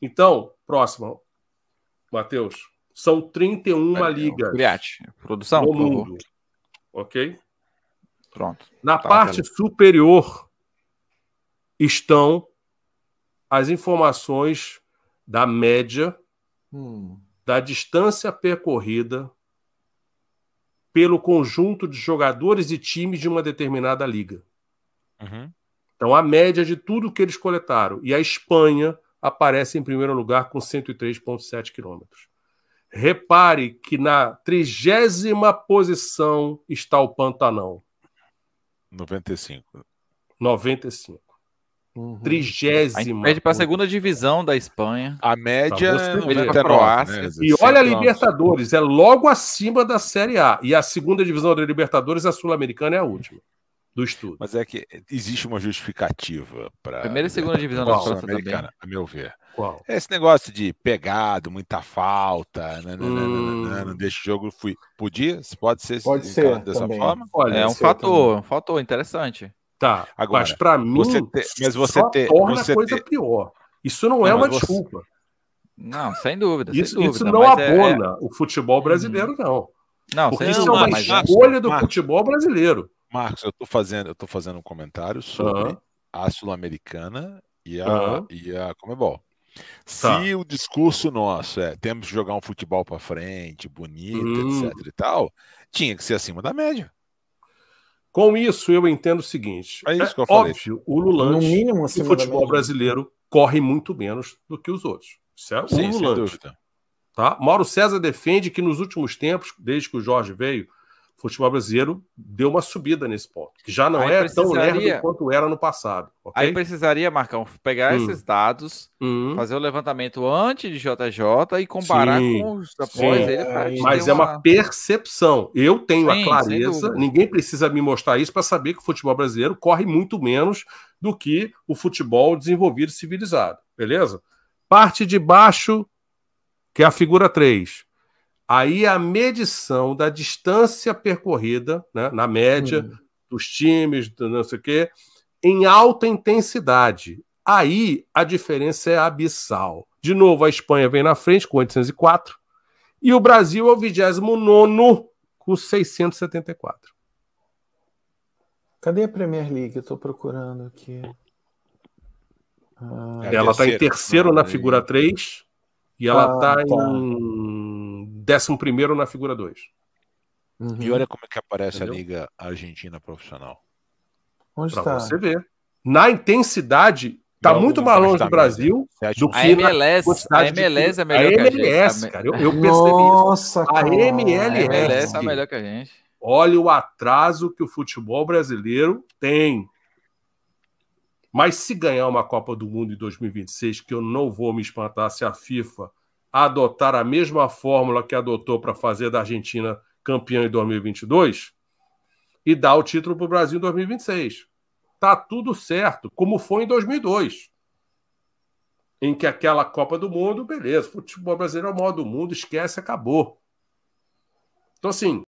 Então, próximo, Matheus. São 31 é, ligas. Criate, produção, no mundo. Favor. Ok? Pronto. Na tá parte superior estão as informações da média, hum. da distância percorrida pelo conjunto de jogadores e times de uma determinada liga. Uhum. Então, a média de tudo que eles coletaram. E a Espanha aparece em primeiro lugar com 103,7 quilômetros. Repare que na trigésima posição está o Pantanal. 95. 95. Uhum. Trigésima. Pede para a segunda divisão da Espanha. A média é tá Croácia. Né, e olha a Libertadores, é logo acima da Série A. E a segunda divisão da Libertadores, a Sul-Americana, é a última do estudo. Mas é que existe uma justificativa para. Primeira e né? segunda divisão da Copa Americana, também. a meu ver. Qual? É esse negócio de pegado, muita falta, não hum. deixa o jogo fui. Podia? Pode ser, pode ser dessa também. forma? Olha, é um é fator, também. um fator interessante. Tá. Agora, mas para mim, você ter, mas você ter, torna você a coisa ter... pior. Isso não, não é uma você... desculpa. Não, sem dúvida. Isso, sem dúvida, isso não é, abona é... o futebol brasileiro, uhum. não. Não, Porque isso não, é uma escolha do futebol brasileiro. Marcos, eu estou fazendo, eu tô fazendo um comentário sobre uh -huh. a Sul-Americana e a, uh -huh. e a Comebol. Tá. Se o discurso nosso é temos que jogar um futebol para frente, bonito, hum. etc e tal, tinha que ser acima da média. Com isso, eu entendo o seguinte: é, isso é que eu falei. óbvio, o Lulante, no mínimo, o futebol brasileiro corre muito menos do que os outros. certo? Sim, é o Sim, Tá? Mauro César defende que nos últimos tempos, desde que o Jorge veio, futebol brasileiro deu uma subida nesse ponto, que já não aí é tão lerdo quanto era no passado. Okay? Aí precisaria, Marcão, pegar hum. esses dados, hum. fazer o levantamento antes de JJ e comparar sim, com os após ele. Mas é uma... uma... percepção. Eu tenho sim, a clareza, ninguém precisa me mostrar isso para saber que o futebol brasileiro corre muito menos do que o futebol desenvolvido e civilizado, beleza? Parte de baixo, que é a figura 3 Aí a medição da distância percorrida, né, na média, hum. dos times, do não sei o quê, em alta intensidade. Aí a diferença é abissal. De novo, a Espanha vem na frente com 804 e o Brasil é o 29 com 674. Cadê a Premier League? Eu estou procurando aqui. Ah, ela está é em terceiro na figura 3 e ela está ah, tá. tá. em décimo primeiro na figura 2. Uhum. E olha como é que aparece Entendeu? a Liga Argentina Profissional. Onde pra tá? você ver. Na intensidade, tá muito mais longe do Brasil do que a MLS. Na a MLS é melhor a que a gente. MLS, cara. Eu, eu percebi Nossa, isso. A MLS. A MLS é tá melhor que a gente. Olha o atraso que o futebol brasileiro tem. Mas se ganhar uma Copa do Mundo em 2026, que eu não vou me espantar se a FIFA adotar a mesma fórmula que adotou para fazer da Argentina campeã em 2022 e dar o título para o Brasil em 2026. está tudo certo, como foi em 2002, em que aquela Copa do Mundo, beleza, futebol brasileiro é o maior do mundo, esquece, acabou. Então, assim,